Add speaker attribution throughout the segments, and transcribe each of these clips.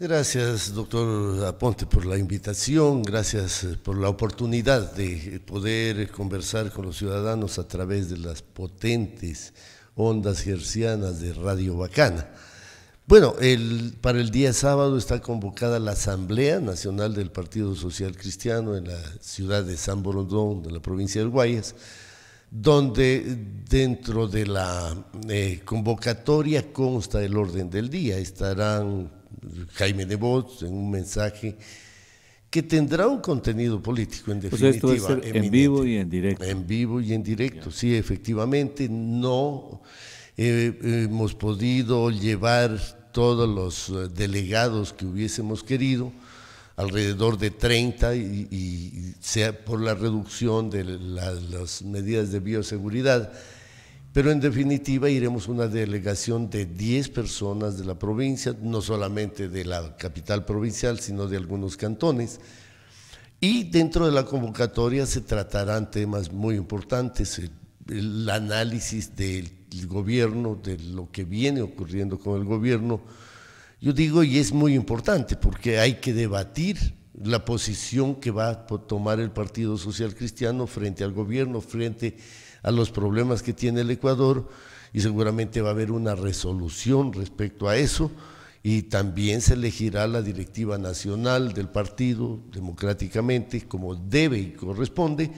Speaker 1: Gracias, doctor Aponte, por la invitación, gracias eh, por la oportunidad de poder conversar con los ciudadanos a través de las potentes ondas gercianas de Radio Bacana. Bueno, para el día sábado está convocada la Asamblea Nacional del Partido Social Cristiano en la ciudad de San Borondón, de la provincia de Guayas, donde dentro de la eh, convocatoria consta el orden del día. Estarán Jaime de Vos, en un mensaje que tendrá un contenido político en definitiva. en vivo y en directo. En vivo y en directo, sí, efectivamente no eh, hemos podido llevar todos los eh, delegados que hubiésemos querido, alrededor de 30, y, sea por la reducción de las medidas de bioseguridad pero en definitiva iremos una delegación de 10 personas de la provincia, no solamente de la capital provincial, sino de algunos cantones. Y dentro de la convocatoria se tratarán temas muy importantes, el, análisis del gobierno, de lo que viene ocurriendo con el gobierno. Yo digo, y es muy importante, porque hay que debatir la posición que va a tomar el Partido Social Cristiano frente al gobierno, frente a los problemas que tiene el Ecuador y seguramente va a haber una resolución respecto a eso y también se elegirá la directiva nacional del partido democráticamente como debe y corresponde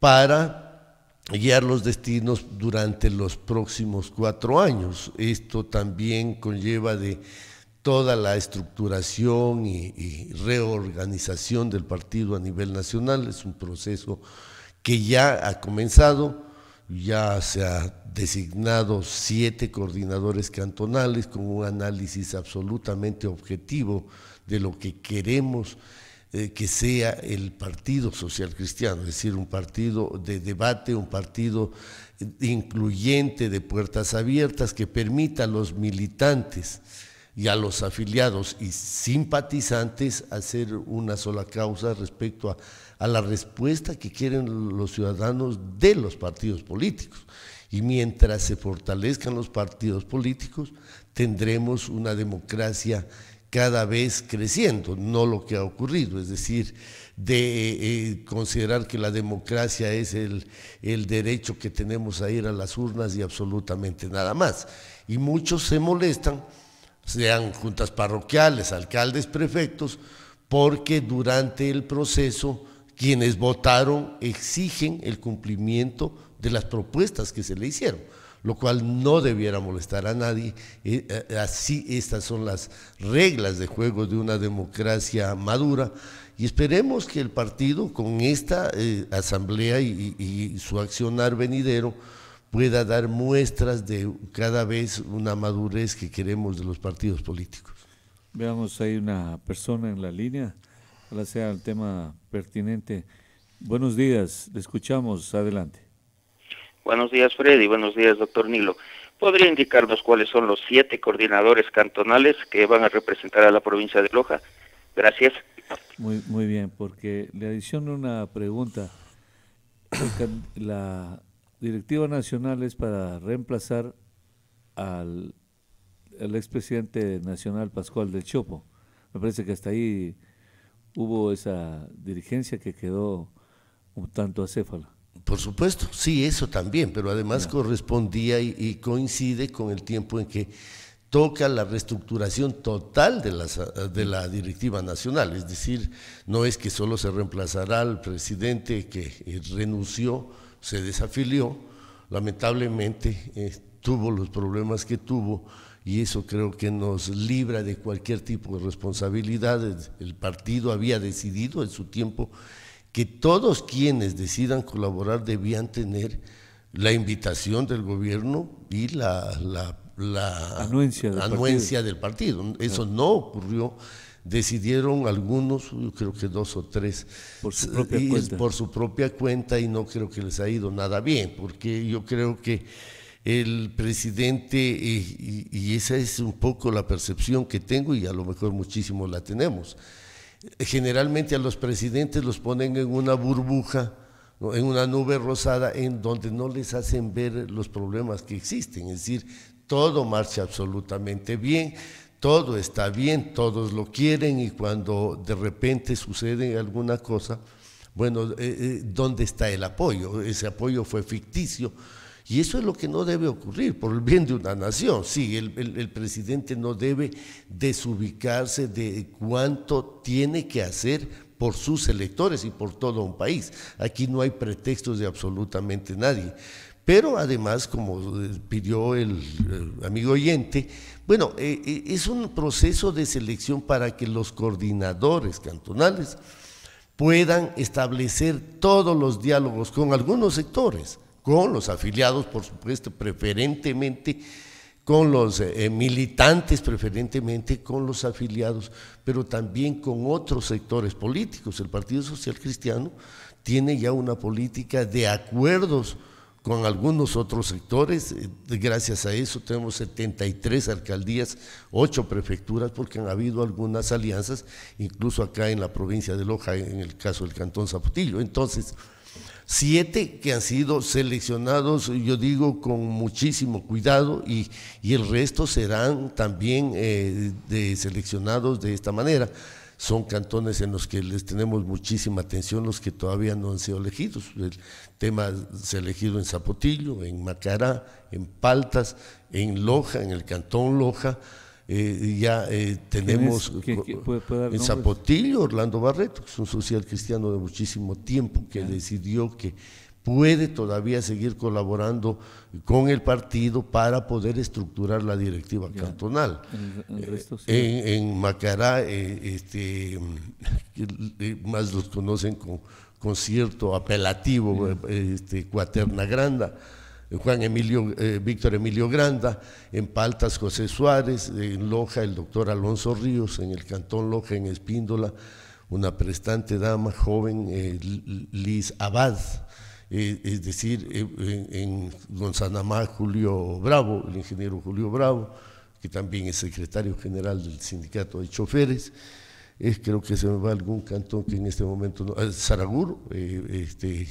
Speaker 1: para guiar los destinos durante los próximos cuatro años. Esto también conlleva de toda la estructuración y, y, reorganización del partido a nivel nacional. Es un proceso que ya ha comenzado ya se ha designado siete coordinadores cantonales con un análisis absolutamente objetivo de lo que queremos eh, que sea el Partido Social Cristiano, es decir, un partido de debate, un partido incluyente de puertas abiertas que permita a los militantes y a los afiliados y simpatizantes hacer una sola causa respecto a a la respuesta que quieren los ciudadanos de los partidos políticos. Y mientras se fortalezcan los partidos políticos, tendremos una democracia cada vez creciendo, no lo que ha ocurrido, es decir, de eh, eh, considerar que la democracia es el, el derecho que tenemos a ir a las urnas y absolutamente nada más. Y muchos se molestan, sean juntas parroquiales, alcaldes, prefectos, porque durante el proceso quienes votaron exigen el cumplimiento de las propuestas que se le hicieron, lo cual no debiera molestar a nadie. Eh, eh, así estas son las reglas de juego de una democracia madura y esperemos que el partido con esta eh, asamblea y, y su accionar venidero pueda dar muestras de cada vez una madurez que queremos de los partidos políticos. Veamos,
Speaker 2: hay una persona en la línea. Gracias sea el tema pertinente. Buenos días, le escuchamos, adelante.
Speaker 3: Buenos días, Freddy, buenos días, doctor Nilo. ¿Podría indicarnos cuáles son los siete coordinadores cantonales que van a representar a la provincia de Loja? Gracias.
Speaker 2: Muy, muy bien, porque le adiciono una pregunta. La directiva nacional es para reemplazar al, al expresidente nacional Pascual del Chopo. Me parece que hasta ahí hubo esa dirigencia que quedó
Speaker 1: un tanto acéfala. Por supuesto, sí, eso también, pero además correspondía y, coincide con el tiempo en que toca la reestructuración total de, eh, de la directiva nacional, es decir, no es que solo se reemplazará al presidente que eh, renunció, se desafilió, lamentablemente eh, tuvo los problemas que tuvo, y eso creo que nos libra de cualquier tipo de responsabilidad. El partido había decidido en su tiempo que todos quienes decidan colaborar debían tener la invitación del gobierno y la, anuencia, del, partido. Eso no, ocurrió decidieron algunos, yo creo que dos o tres, por por su propia cuenta y no creo que les ha ido nada bien, porque yo creo que el presidente, eh, y, esa es un poco la percepción que tengo y a lo mejor muchísimo la tenemos, generalmente a los presidentes los ponen en una burbuja, en una nube rosada, en donde no les hacen ver los problemas que existen, es decir, todo marcha absolutamente bien, todo está bien, todos lo quieren y cuando de repente sucede alguna cosa, bueno, eh, eh, ¿dónde está el apoyo? Ese apoyo fue ficticio y eso es lo que no debe ocurrir por el bien de una nación. Sí, el, presidente no debe desubicarse de cuánto tiene que hacer por sus electores y por todo un país. Aquí no hay pretextos de absolutamente nadie. Pero además, como pidió el amigo oyente, bueno, eh, eh, es un proceso de selección para que los coordinadores cantonales puedan establecer todos los diálogos con algunos sectores con los afiliados, por supuesto, preferentemente con los eh, eh, militantes, preferentemente con los afiliados, pero también con otros sectores políticos. El Partido Social Cristiano tiene ya una política de acuerdos con algunos otros sectores. Eh, gracias a eso tenemos 73 alcaldías, 8 prefecturas, porque han habido algunas alianzas, incluso acá en la provincia de Loja, en el caso del Cantón Zapotillo. Entonces, siete que han sido seleccionados, yo digo, con muchísimo cuidado y, el resto serán también eh, seleccionados de esta manera. Son cantones en los que les tenemos muchísima atención los que todavía no han sido elegidos. El tema se ha elegido en Zapotillo, en Macará, en Paltas, en Loja, en el cantón Loja eh, ya eh, tenemos en Zapotillo Orlando Barreto, que es un social cristiano de muchísimo tiempo, que decidió que puede todavía seguir colaborando con el partido para poder estructurar la directiva cantonal. Eh, en, Macará, este, más los conocen con, cierto apelativo, este, Cuaterna Granda Juan Emilio, eh, Víctor Emilio Granda, en Paltas José Suárez, en Loja el doctor Alonso Ríos, en el Cantón Loja, en Espíndola, una prestante dama joven, eh, Liz Abad, eh, es decir, en, en Gonzanamá Julio Bravo, el ingeniero Julio Bravo, que también es secretario general del sindicato de choferes. creo que se me va algún cantón que en este momento no, Saraguro, este,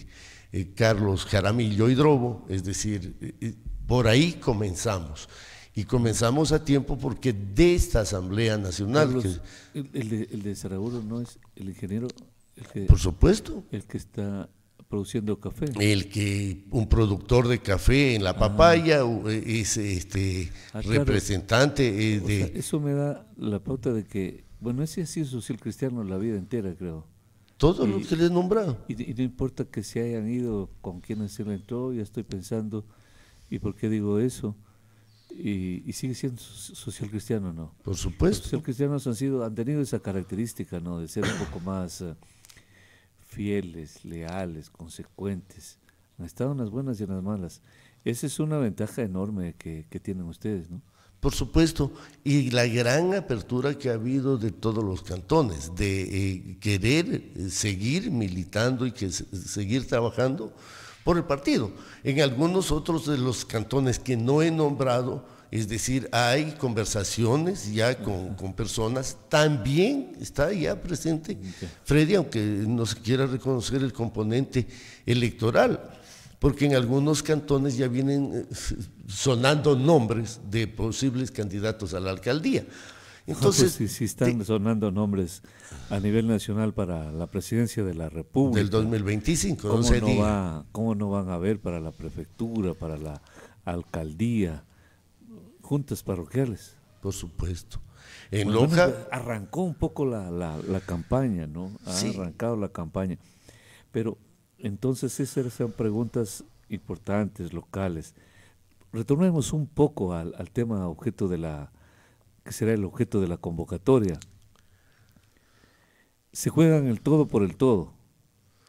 Speaker 1: eh, Carlos Jaramillo y Drobo, es decir, eh, eh, por ahí comenzamos. Y comenzamos a tiempo porque de esta Asamblea Nacional... el, de, el de no es el ingeniero... El que, por supuesto. El que está produciendo café. El que un productor de café en la ah. papaya es este ah, representante de. eso me da la pauta de que,
Speaker 2: bueno, ese así sido social cristiano la vida entera, creo. Todos lo que les nombraron. Y, y, no importa que se hayan ido con quienes se le entró, ya estoy pensando, ¿y por qué digo eso? Y, sigue siendo social cristiano, ¿no? Por supuesto. Los social cristianos han, sido, han tenido esa característica, ¿no? De ser un poco más eh, fieles, leales, consecuentes. Han estado en las buenas y en las malas. Esa es una ventaja enorme que
Speaker 1: tienen ustedes, ¿no? por supuesto, y la gran apertura que ha habido de todos los cantones, de eh, querer eh, seguir militando y seguir trabajando por el partido. En algunos otros de los cantones que no he nombrado, es decir, hay conversaciones ya con personas, también está ya presente Freddy, aunque no se quiera reconocer el componente electoral porque en algunos cantones ya vienen eh, sonando nombres de posibles candidatos a la alcaldía. Ah, pues Entonces, si, están
Speaker 2: sonando nombres a nivel nacional para la presidencia de la República. Del
Speaker 1: 2025, ¿cómo no,
Speaker 2: ¿Cómo no van a haber para la prefectura, para la alcaldía, juntas parroquiales? Por supuesto. En Loja. Arrancó un poco la, campaña, ¿no? Ha arrancado la campaña. Pero entonces esas son preguntas importantes, locales. Retornemos un poco al, tema objeto de la, que será el objeto de la convocatoria. Se juegan el todo por el todo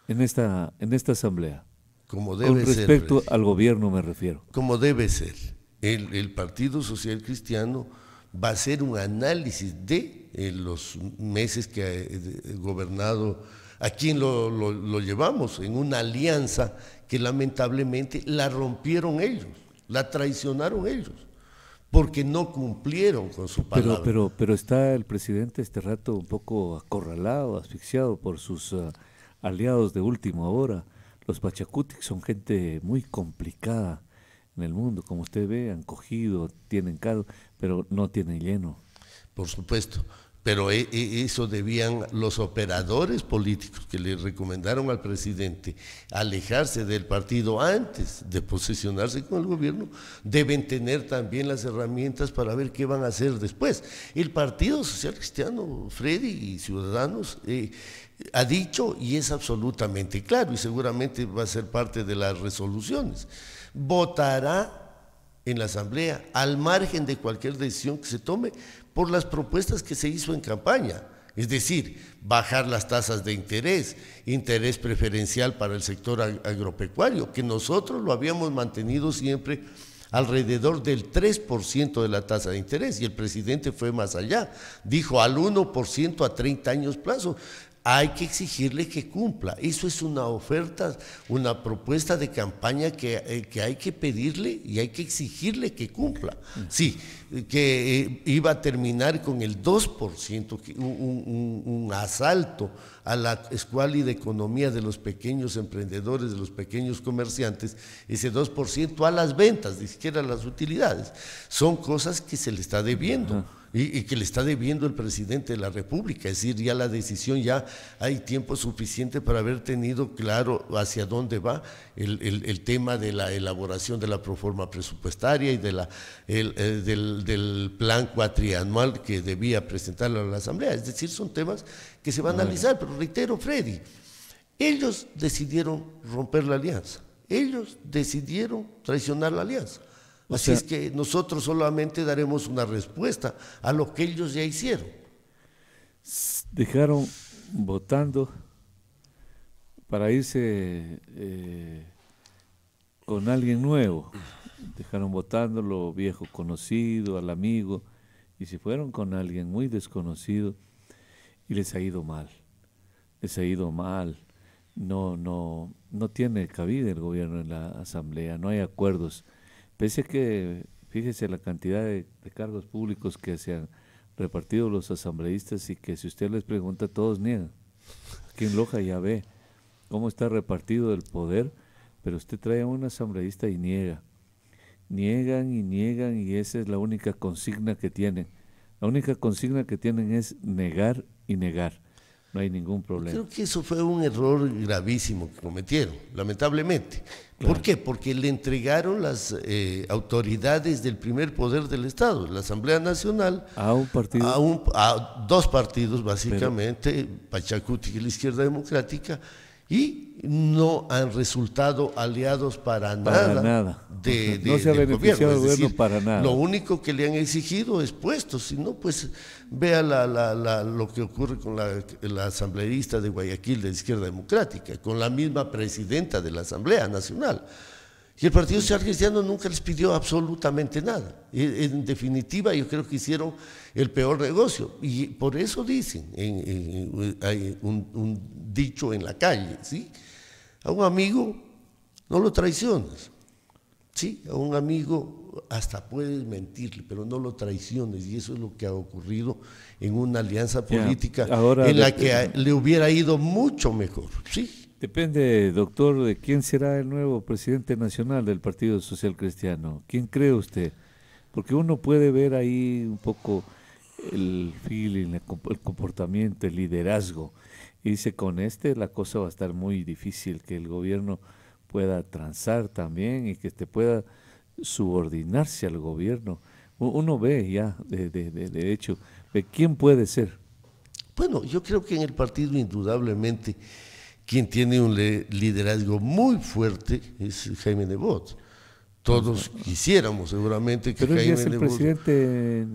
Speaker 2: en esta, en esta asamblea. Como debe Con respecto pues. al gobierno me refiero. Como debe ser.
Speaker 1: El, Partido Social Cristiano va a hacer un análisis de eh, los meses que ha eh, eh, gobernado ¿A quién lo, llevamos? En una alianza que lamentablemente la rompieron ellos, la traicionaron ellos porque no cumplieron con su palabra. Pero,
Speaker 2: pero, está el presidente este rato un poco acorralado, asfixiado por sus ah, aliados de última ahora. Los Pachacuti son gente muy complicada en el mundo, como usted ve, han
Speaker 1: cogido, tienen cargo, pero no tienen lleno. Por supuesto, pero e, e, eso debían los operadores políticos que le recomendaron al presidente alejarse del partido antes de posicionarse con el gobierno, deben tener también las herramientas para ver qué van a hacer después. El Partido Social Cristiano, Freddy y Ciudadanos, eh, ha dicho y es absolutamente claro y seguramente va a ser parte de las resoluciones, votará en la Asamblea, al margen de cualquier decisión que se tome, por las propuestas que se hizo en campaña. Es decir, bajar las tasas de interés, interés preferencial para el sector agropecuario, que nosotros lo habíamos mantenido siempre alrededor del 3% de la tasa de interés y el presidente fue más allá, dijo al 1% a 30 años plazo hay que exigirle que cumpla. Eso es una oferta, una propuesta de campaña que, eh, hay que pedirle y hay que exigirle que cumpla. Mm. Sí, que eh, iba a terminar con el 2%, un, un, un asalto a la escuálida economía de los pequeños emprendedores, de los pequeños comerciantes, ese 2% a las ventas, ni siquiera a las utilidades. Son cosas que se le está debiendo y, que le está debiendo el presidente de la República. Es decir, ya la decisión, ya hay tiempo suficiente para haber tenido claro hacia dónde va el, tema de la elaboración de la proforma presupuestaria y de la, el, eh, del, plan cuatrianual que debía presentarlo a la Asamblea. Es decir, son temas que se van a analizar, pero reitero, Freddy, ellos decidieron romper la alianza. Ellos decidieron traicionar la alianza. Así es que nosotros solamente daremos una respuesta a lo que ellos ya hicieron.
Speaker 2: Dejaron votando para irse eh, con alguien nuevo. Dejaron votando lo viejo conocido, al amigo, y se fueron con alguien muy desconocido y les ha ido mal. Les ha ido mal. No, no, no tiene cabida el gobierno en la asamblea, no hay acuerdos Pese a que, fíjese la cantidad de, cargos públicos que se han repartido los asambleístas y que si usted les pregunta, todos niegan. Aquí en Loja ya ve cómo está repartido el poder, pero usted trae a un asambleísta y niega. Niegan y niegan y esa es la única consigna que tienen. La única consigna que tienen es negar y negar. No hay ningún problema. Creo
Speaker 1: que eso fue un error gravísimo que cometieron, lamentablemente. ¿Por qué? Porque le entregaron las eh, autoridades del primer poder del Estado, la Asamblea Nacional. A un partido. A, dos partidos, básicamente, Pachacuti y la Izquierda Democrática y no han resultado aliados para, nada, De, de no se gobierno. para Lo único que le han exigido es puestos, si no, pues vea lo que ocurre con la, asambleísta de Guayaquil de Izquierda Democrática, con la misma presidenta de la Asamblea Nacional. Y el Partido Social Cristiano nunca les pidió absolutamente nada. E, en definitiva, yo creo que hicieron el peor negocio. Y por eso dicen, hay un dicho en la calle, ¿sí? A un amigo no lo traiciones, ¿sí? A un amigo hasta puedes mentirle, pero no lo traiciones y eso es lo que ha ocurrido en una alianza política en la que le hubiera ido mucho mejor, ¿sí? Depende, doctor,
Speaker 2: de quién será el nuevo presidente nacional del Partido Social Cristiano. ¿Quién cree usted? Porque uno puede ver ahí un poco el feeling, el comportamiento, el liderazgo. Y dice, con este la cosa va a estar muy difícil, que el gobierno pueda transar también y que te pueda subordinarse al gobierno. Uno ve ya, de, de, hecho, de quién puede ser.
Speaker 1: Bueno, yo creo que en el partido indudablemente quien tiene un liderazgo muy fuerte es Jaime Bot todos quisiéramos seguramente que pero él es el
Speaker 2: presidente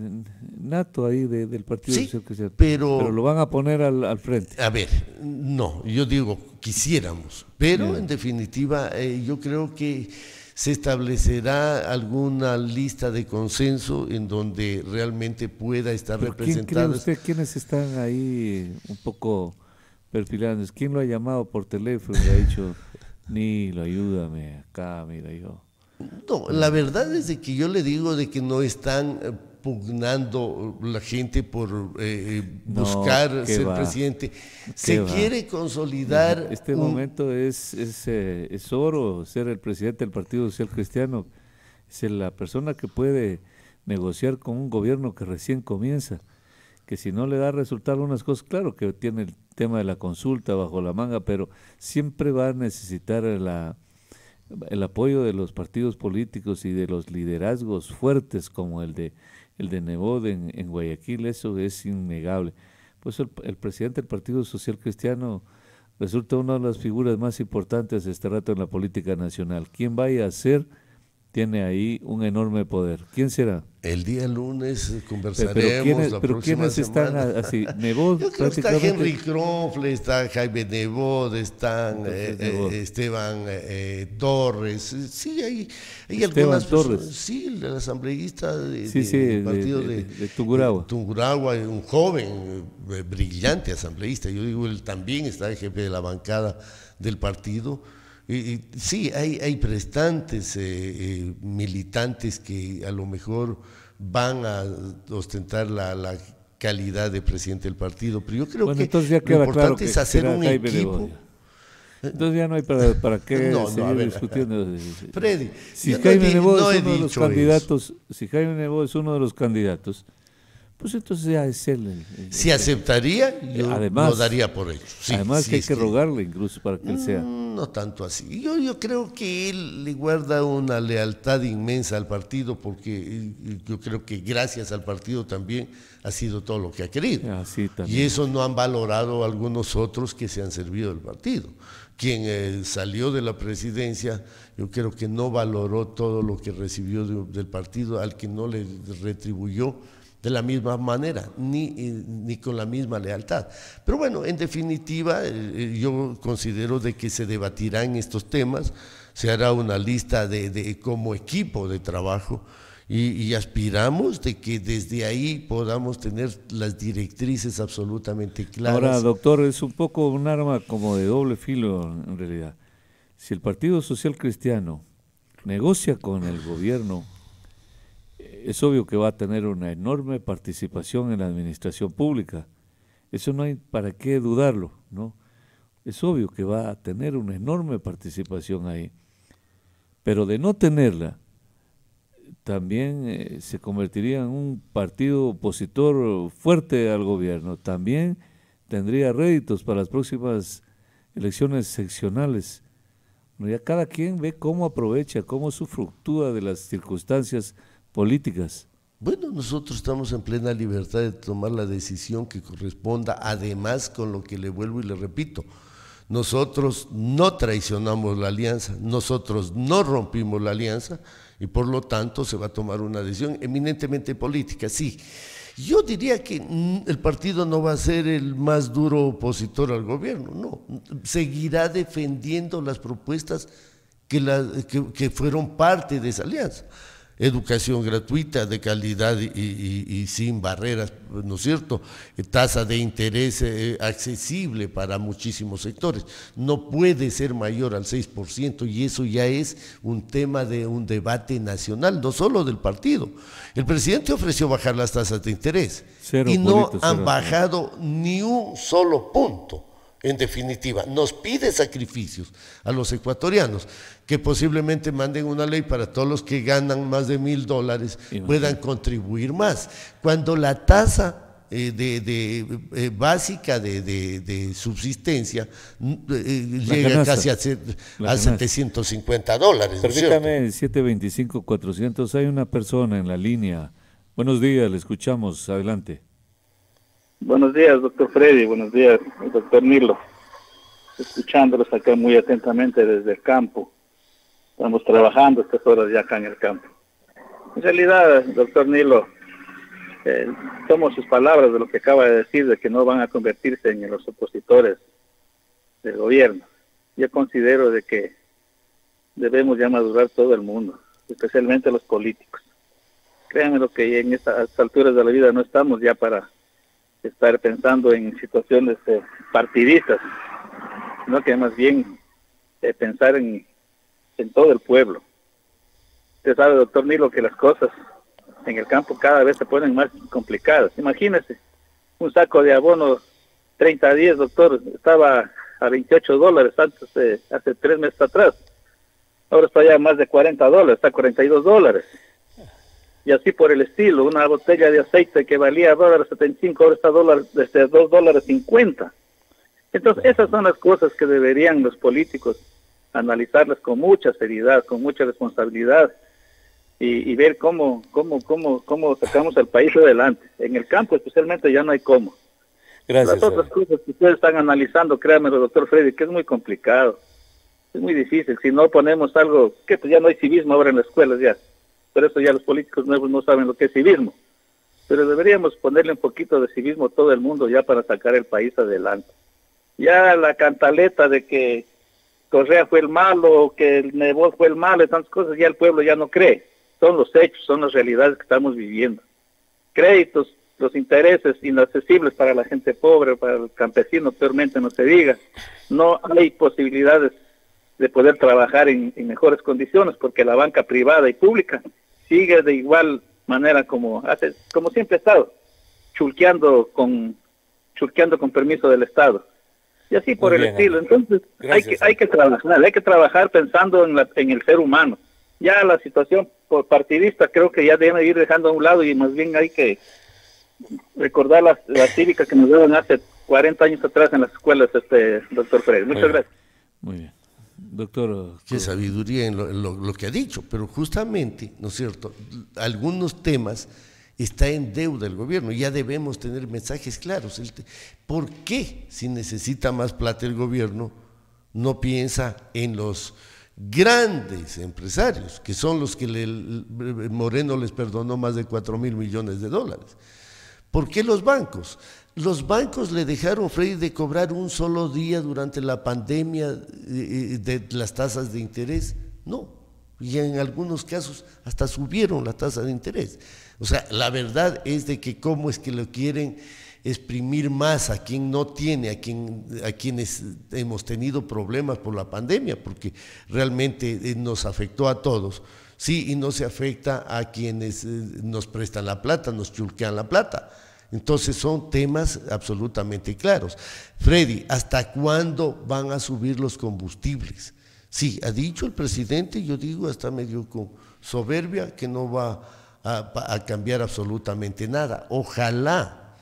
Speaker 2: nato ahí del partido sí, pero, lo
Speaker 1: van a poner al, frente a ver no yo digo quisiéramos pero en definitiva eh, yo creo que se establecerá alguna lista de consenso en donde realmente pueda estar representado ¿Quién usted quiénes
Speaker 2: están ahí eh, un
Speaker 1: poco perfilando ¿Quién lo ha llamado por teléfono y le ha dicho,
Speaker 2: Nilo, ayúdame acá, mira yo? No, la verdad
Speaker 1: es de que yo le digo de que no están eh, pugnando la gente por eh, eh, buscar ser presidente. Se quiere consolidar. Este momento es,
Speaker 2: es, oro ser el presidente del Partido Social Cristiano. Es la persona que puede negociar con un gobierno que recién comienza. Que si no le da resultado unas cosas, claro que tiene el tema de la consulta bajo la manga, pero siempre va a necesitar la, el apoyo de los partidos políticos y de los liderazgos fuertes como el de el de en, Guayaquil, eso es innegable. Pues el, presidente del Partido Social Cristiano resulta una de las figuras más importantes de este rato en la política nacional. ¿Quién vaya a ser? tiene ahí un enorme poder. ¿Quién
Speaker 1: será? El día lunes conversaremos. ¿quiénes, la pero próxima ¿quiénes están así? Nebot, Yo creo que está Henry Kronfle, está Jaime Nebot, están eh, eh, Esteban eh, Torres. Sí, hay, hay algunas Personas, sí, el asambleísta de, sí, del partido de, de, de Tunguragua. Tunguragua, un joven, brillante asambleísta. Yo digo, él también está el jefe de la bancada del partido sí, hay, hay prestantes, eh, eh, militantes que a lo mejor van a ostentar la, calidad de presidente del partido, pero yo creo que lo importante es hacer un equipo. Entonces ya no hay para,
Speaker 2: qué seguir discutiendo. Freddy, si Jaime Nebo es uno de los candidatos, si Jaime Nebo es uno de los candidatos, pues entonces ya es él. si aceptaría,
Speaker 1: yo lo daría por hecho. además hay que, que, rogarle incluso para que él sea no tanto así. Yo, yo creo que él le guarda una lealtad inmensa al partido porque yo creo que gracias al partido también ha sido todo lo que ha querido. Ah, y eso no han valorado algunos otros que se han servido del partido. Quien eh, salió de la presidencia, yo creo que no valoró todo lo que recibió del partido, al que no le retribuyó de la misma manera, ni, eh, ni con la misma lealtad. Pero bueno, en definitiva, eh, eh, yo considero de que se debatirán estos temas, se hará una lista de, de como equipo de trabajo y, y, aspiramos de que desde ahí podamos tener las directrices absolutamente claras. Ahora,
Speaker 2: doctor, es un poco un arma como de doble filo en realidad. Si el Partido Social Cristiano negocia con el gobierno es obvio que va a tener una enorme participación en la administración pública. Eso no hay para qué dudarlo, ¿no? Es obvio que va a tener una enorme participación ahí. Pero de no tenerla, también eh, se convertiría en un partido opositor fuerte al gobierno. También tendría réditos para las próximas elecciones seccionales. Ya cada quien ve cómo aprovecha, cómo sufructúa de las circunstancias
Speaker 1: políticas? Bueno, nosotros estamos en plena libertad de tomar la decisión que corresponda, además con lo que le vuelvo y le repito. Nosotros no traicionamos la alianza, nosotros no rompimos la alianza y por lo tanto se va a tomar una decisión eminentemente política, sí. Yo diría que el partido no va a ser el más duro opositor al gobierno, no. Seguirá defendiendo las propuestas que, que fueron parte de esa alianza educación gratuita, de calidad y, sin barreras, ¿no es cierto? Tasa de interés eh, accesible para muchísimos sectores. No puede ser mayor al 6% y eso ya es un tema de un debate nacional, no solo del partido. El presidente ofreció bajar las tasas de interés y no han bajado ni un solo punto en definitiva. Nos pide sacrificios a los ecuatorianos, que posiblemente manden una ley para todos los que ganan más de mil dólares puedan contribuir más. Cuando la tasa eh, de, eh, básica de, subsistencia mm, eh, llega casi a, 750 dólares. Permítame,
Speaker 2: 725 725-400, hay una persona en la línea. Buenos días, le escuchamos, adelante.
Speaker 3: Buenos días, doctor Freddy. Buenos días, doctor Nilo. Escuchándolos acá muy atentamente desde el campo. Estamos trabajando estas horas ya acá en el campo. En realidad, doctor Nilo, eh, tomo sus palabras de lo que acaba de decir, de que no van a convertirse en los opositores del gobierno. Yo considero de que debemos ya madurar todo el mundo, especialmente los políticos. Créanme lo que en estas alturas de la vida no estamos ya para estar pensando en situaciones eh, partidistas, sino que más bien eh, pensar en, todo el pueblo. Usted sabe, doctor Nilo, que las cosas en el campo cada vez se ponen más complicadas. Imagínese, un saco de abono 30 a doctor, estaba a 28 dólares antes hace tres meses atrás. Ahora está ya más de 40 dólares, está a 42 dólares y así por el estilo. Una botella de aceite que valía este dólar 75 ahora está dólar, desde 2 dólares 50. Entonces esas son las cosas que deberían los políticos analizarlas con mucha seriedad, con mucha responsabilidad y, ver cómo, cómo, cómo, cómo sacamos al país adelante. En el campo especialmente ya no hay cómo. Gracias, Las otras cosas que ustedes están analizando, créanme, doctor Freddy, que es muy complicado, es muy difícil. Si no ponemos algo, que pues ya no hay civismo ahora en las escuelas ya. Pero eso ya los políticos nuevos no saben lo que es civismo. Pero deberíamos ponerle un poquito de civismo a todo el mundo ya para sacar el país adelante. Ya la cantaleta de que Correa fue el malo, que el Nebo fue el malo, y tantas cosas, ya el pueblo ya no cree. Son los hechos, son las realidades que estamos viviendo. Créditos, los intereses inaccesibles para la gente pobre, para el campesino, peormente no se diga. No hay posibilidades de poder trabajar en mejores condiciones porque la banca privada y pública sigue de igual manera como hace, como siempre ha estado, chulqueando con, chulqueando con permiso del Estado. Y así por el estilo. Entonces hay que, hay que trabajar, hay que trabajar pensando en, en el ser humano. Ya la situación partidista creo que ya debe ir dejando a un lado y más bien hay que recordar las, la cívica que nos dieron hace 40 años atrás en las escuelas, este doctor Freire. Muchas gracias. Muy
Speaker 1: bien doctor. Qué eh, sabiduría en lo, que ha dicho, pero justamente, ¿no es cierto?, algunos temas está en deuda el gobierno. Ya debemos tener mensajes claros. ¿Por qué, si necesita más plata el gobierno, no piensa en los grandes empresarios, que son los que Moreno les perdonó más de 4 mil millones de dólares? ¿Por qué los bancos? Los bancos le dejaron a de cobrar un solo día durante la pandemia eh, eh, de las tasas de interés. No, y en algunos casos hasta subieron la tasa de interés. O sea, la verdad es de que cómo es que lo quieren exprimir más a quien no tiene, a, a quienes hemos tenido problemas por la pandemia, porque realmente eh, nos afectó a todos. Sí, y no se afecta a quienes nos prestan la plata, nos chulquean la plata. Entonces son temas absolutamente claros. Freddy, ¿hasta cuándo van a subir los combustibles? Sí, ha dicho el presidente, yo digo hasta medio con soberbia, que no va a, cambiar absolutamente nada. Ojalá,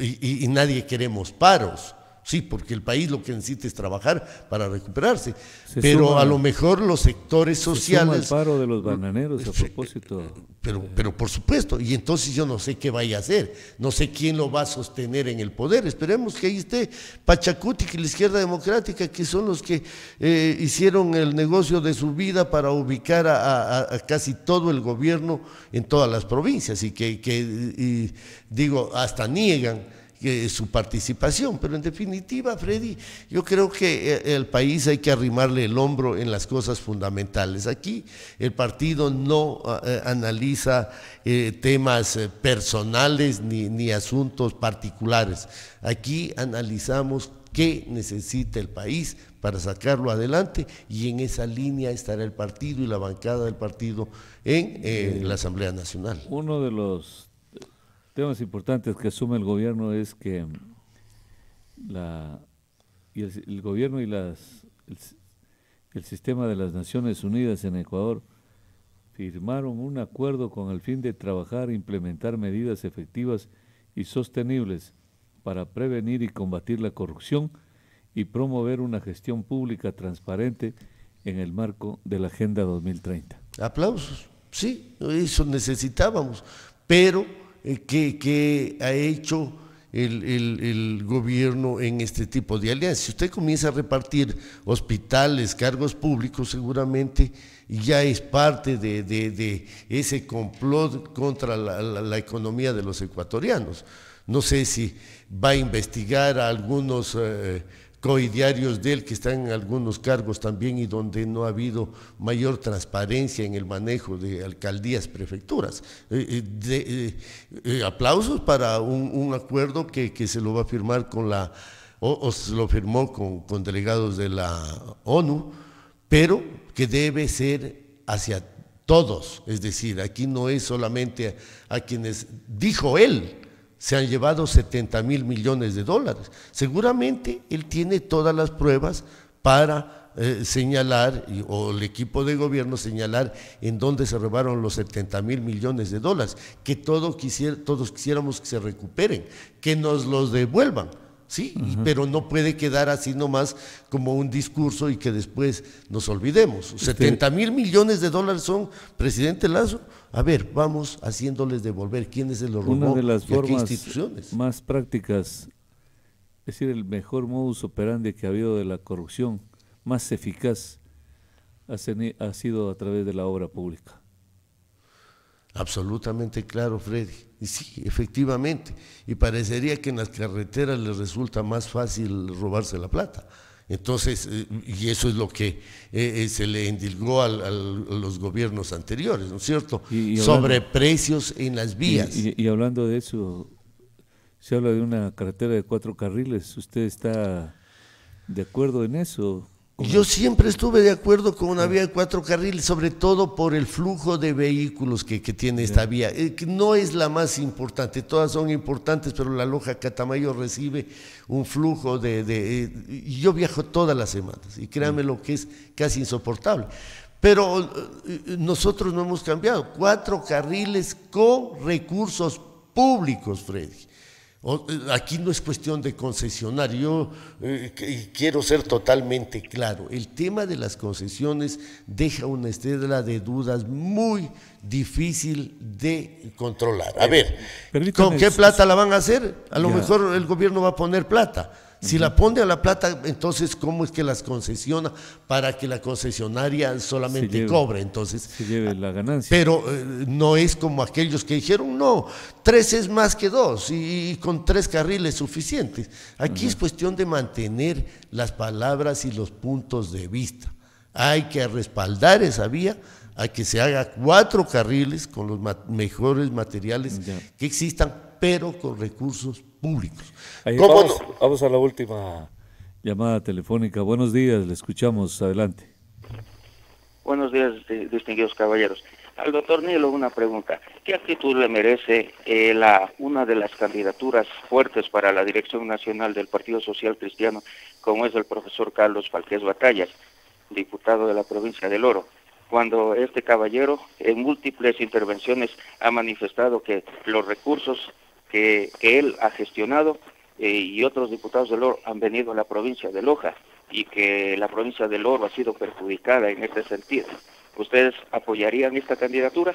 Speaker 1: y nadie queremos paros, Sí, porque el país lo que necesita es trabajar para recuperarse. pero a lo mejor los sectores sociales. el paro de los bananeros a propósito. Pero, eh. pero por supuesto, y entonces yo no sé qué vaya a hacer, no sé quién lo va a sostener en el poder. Esperemos que ahí esté Pachacuti que la izquierda democrática, que son los que eh, hicieron el negocio de su vida para ubicar a, casi todo el gobierno en todas las provincias y que, que y, digo, hasta niegan su participación. Pero en definitiva, Freddy, yo creo que eh, el país hay que arrimarle el hombro en las cosas fundamentales. Aquí el partido no ah, eh, analiza eh, temas personales ni, ni asuntos particulares. Aquí analizamos qué necesita el país para sacarlo adelante y en esa línea estará el partido y la bancada del partido en, en la Asamblea Nacional. Uno de los temas importantes que asume el gobierno es que
Speaker 2: el, gobierno y el, el sistema de las Naciones Unidas en Ecuador firmaron un acuerdo con el fin de trabajar e implementar medidas efectivas y sostenibles para prevenir y combatir la corrupción y promover una gestión pública transparente
Speaker 1: en el marco de la Agenda 2030. Aplausos, sí, eso necesitábamos, pero eh, que, ha hecho el, gobierno en este tipo de alianzas. Si usted comienza a repartir hospitales, cargos públicos, seguramente ya es parte de, ese complot contra la, economía de los ecuatorianos. No sé si va a investigar a algunos... Eh, coidiarios de él que están en algunos cargos también y donde no ha habido mayor transparencia en el manejo de alcaldías, prefecturas. Eh, eh, eh, aplausos para un, acuerdo que, se lo va a firmar con la, o, se lo firmó con, delegados de la ONU, pero que debe ser hacia todos, es decir, aquí no es solamente a quienes dijo él, se han llevado 70 mil millones de dólares. Seguramente él tiene todas las pruebas para eh, señalar, o el equipo de gobierno señalar en dónde se robaron los 70 mil millones de dólares, que todo quisier, todos quisiéramos que se recuperen, que nos los devuelvan ¿sí? Pero no puede quedar así nomás como un discurso y que después nos olvidemos. 70 este mil millones de dólares son, presidente Lazo. A ver, vamos haciéndoles devolver quiénes se los robó Una de las instituciones. Más prácticas,
Speaker 2: es decir, el mejor modus operandi que ha habido de la corrupción, más
Speaker 1: eficaz, ha sido a través de la obra pública. Absolutamente claro, Freddy sí, efectivamente. Y parecería que en las carreteras les resulta más fácil robarse la plata. Entonces, eh, y eso es lo que eh, eh, se le endilgó al, a los gobiernos anteriores, ¿no es cierto? Sobre precios
Speaker 2: en las vías. y, hablando de eso, se habla de una carretera
Speaker 1: de cuatro carriles. ¿Usted está de acuerdo en eso? Yo siempre estuve de acuerdo con una ah. vía de cuatro carriles, sobre todo por el flujo de vehículos que, tiene esta vía. Eh, no es la más importante, todas son importantes, pero la Loja Catamayo recibe un flujo de, eh, yo viajo todas las semanas y créanme mm. lo que es casi insoportable. Pero eh, nosotros no hemos cambiado. Cuatro carriles con recursos públicos, Freddy. Eh, aquí no es cuestión de concesionar. Eh, Yo quiero ser totalmente claro. El tema de las concesiones deja una estela de dudas muy difícil de controlar. A eh, ver, ¿con qué plata la van a hacer? A lo mejor el gobierno va a poner plata si la pone a la plata, entonces, ¿cómo es que las concesiona? Para que la concesionaria solamente cobre, entonces. Se lleve ah, la ganancia. Pero eh, no es como aquellos que dijeron, no, tres es más que dos y, con tres carriles suficientes. Aquí es cuestión de mantener las palabras y los puntos de vista. Hay que respaldar esa vía a que se haga cuatro carriles con los mejores materiales que existan pero con recursos públicos. vamos,
Speaker 3: a la última
Speaker 2: llamada telefónica. Buenos días, le escuchamos. Adelante.
Speaker 3: Buenos días, eh, distinguidos caballeros. Al doctor Nilo una pregunta. ¿Qué actitud le merece eh, la, una de las candidaturas fuertes para la dirección nacional del Partido Social Cristiano, como es el profesor Carlos Falqués Batallas, diputado de la provincia del Oro? Cuando este caballero en múltiples intervenciones ha manifestado que los recursos que, él ha gestionado eh, y otros diputados del Oro han venido a la provincia de Loja y que la provincia del Oro ha sido perjudicada en este sentido. ¿Ustedes apoyarían esta candidatura?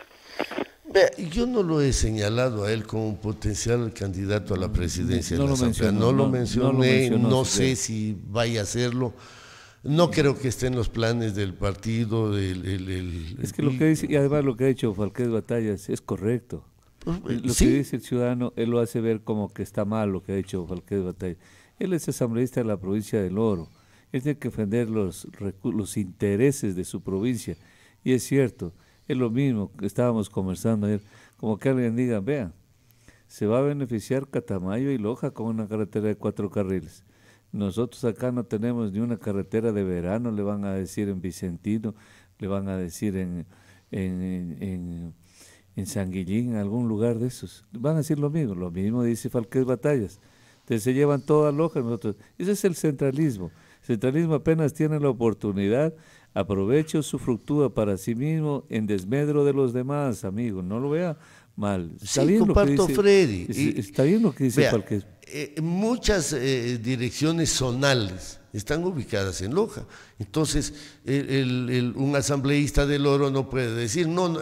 Speaker 1: yo no lo he señalado a él como un potencial candidato a la presidencia de la lo no, lo mencioné, no, sé si vaya a hacerlo. No creo que esté en los planes del partido. Del, es que lo que
Speaker 2: dice, y además lo que ha hecho Falqués Batallas es correcto. Pues, lo que dice el ciudadano, él lo hace ver como que está mal lo que ha hecho de Batalla. Él es asambleísta de la provincia del Oro. Él tiene que defender los, los intereses de su provincia. Y es cierto, es lo mismo que estábamos conversando ayer. Como que alguien diga, vean, se va a beneficiar Catamayo y Loja con una carretera de cuatro carriles. Nosotros acá no tenemos ni una carretera de verano, le van a decir en Vicentino, le van a decir en en Sanguillín, en algún lugar de esos. Van a decir lo mismo, lo mismo dice Falqués Batallas. Entonces se llevan toda Lojas nosotros. Ese es el centralismo. El centralismo apenas tiene la oportunidad, Aprovecho su fructúa para sí mismo en desmedro de los demás, amigos. No lo vea mal. Está lo que dice, Freddy. está bien lo que dice Falqués.
Speaker 1: Eh, muchas eh, direcciones zonales están ubicadas en Loja. Entonces, un asambleísta del oro no puede decir, no,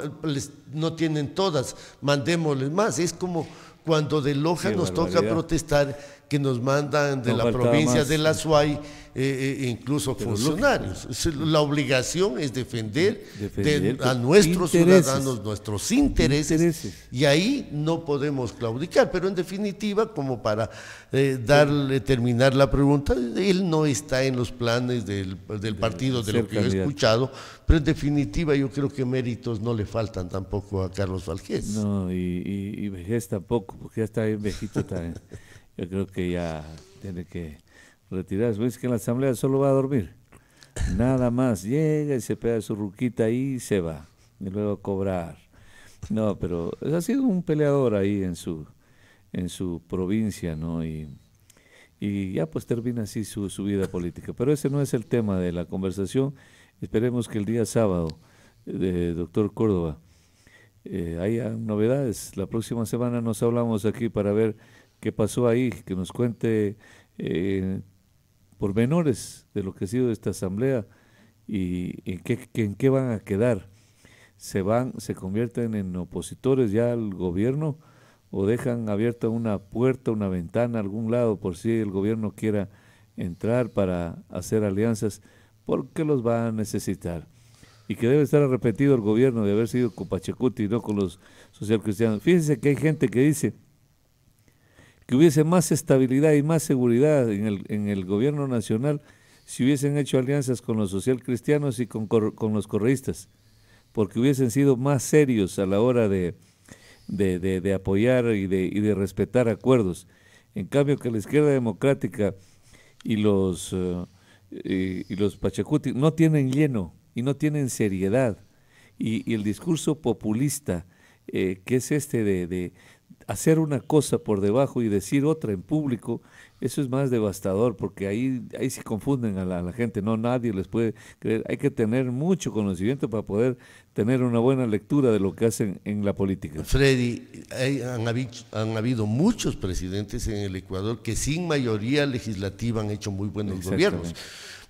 Speaker 1: no, tienen todas, mandémosles más. Es como cuando de Loja nos toca protestar que nos mandan de la provincia de la SUAY, eh, eh, incluso funcionarios. La obligación es defender, a nuestros ciudadanos, nuestros intereses, y ahí no podemos claudicar. Pero en definitiva, como para eh, darle, terminar la pregunta, él no está en los planes del, partido, de, lo que yo he escuchado, pero en definitiva yo creo que méritos no le faltan tampoco a Carlos Valqués. No, y, y, vejez tampoco, porque ya está viejito también. yo creo que
Speaker 2: ya tiene que retirarse. Ves que en la asamblea solo va a dormir. Nada más. Llega y se pega su ruquita ahí y se va. Y luego a cobrar. No, pero ha sido un peleador ahí en su, en su provincia, ¿no? Y, y ya pues termina así su, vida política. Pero ese no es el tema de la conversación. Esperemos que el día sábado, de eh, doctor Córdoba, eh, haya novedades. La próxima semana nos hablamos aquí para ver qué pasó ahí, que nos cuente eh, por menores de lo que ha sido esta asamblea y, en qué van a quedar. ¿Se van, se convierten en opositores ya al gobierno o dejan abierta una puerta, una ventana algún lado por si el gobierno quiera entrar para hacer alianzas? Porque los va a necesitar y que debe estar arrepentido el gobierno de haber sido con Pachacuti y no con los socialcristianos. Fíjense que hay gente que dice, que hubiese más estabilidad y más seguridad en el, gobierno nacional si hubiesen hecho alianzas con los socialcristianos y con, los correístas, porque hubiesen sido más serios a la hora de, apoyar y, de, respetar acuerdos. En cambio, que la izquierda democrática y los, eh, y, los pachacuti no tienen lleno y no tienen seriedad. Y, el discurso populista, eh, que es este de, hacer una cosa por debajo y decir otra en público, eso es más devastador, porque ahí, ahí se confunden a la, gente, no nadie les puede creer. Hay que tener mucho conocimiento para poder tener una buena lectura de lo que hacen en la política.
Speaker 1: Freddy, han, habido, han, habido, muchos presidentes en el Ecuador que sin mayoría legislativa han hecho muy buenos gobiernos.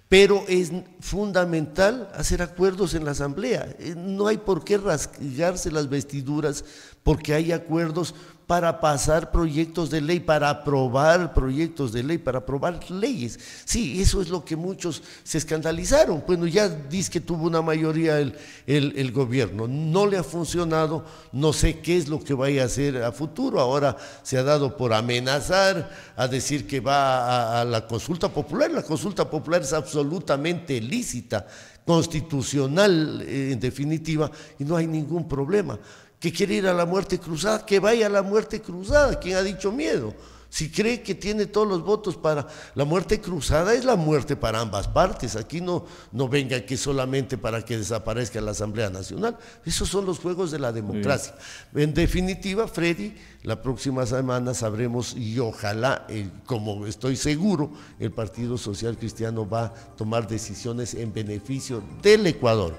Speaker 1: Pero es fundamental hacer acuerdos en la Asamblea. Eh, no hay por qué rasgarse las vestiduras porque hay acuerdos para pasar proyectos de ley, para aprobar proyectos de ley, para aprobar leyes. Sí, eso es lo que muchos se escandalizaron. Bueno, ya dice que tuvo una mayoría el, gobierno, no le ha funcionado, no sé qué es lo que vaya a hacer a futuro. Ahora se ha dado por amenazar, a decir que va a, a la consulta popular. La consulta popular es absolutamente lícita, constitucional eh, en definitiva, y no hay ningún problema que quiere ir a la muerte cruzada, que vaya a la muerte cruzada. ¿Quién ha dicho miedo? Si cree que tiene todos los votos para la muerte cruzada, es la muerte para ambas partes. Aquí no, no venga que solamente para que desaparezca la Asamblea Nacional. Esos son los juegos de la democracia. En definitiva, Freddy, la próxima semana sabremos y ojalá, eh, como estoy seguro, el Partido Social Cristiano va a tomar decisiones en beneficio del Ecuador.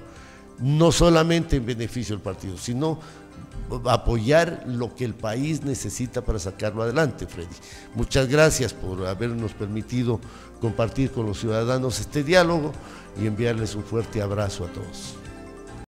Speaker 1: No solamente en beneficio del partido, sino apoyar lo que el país necesita para sacarlo adelante, Freddy. Muchas gracias por habernos permitido compartir con los ciudadanos este diálogo y enviarles un fuerte abrazo a todos.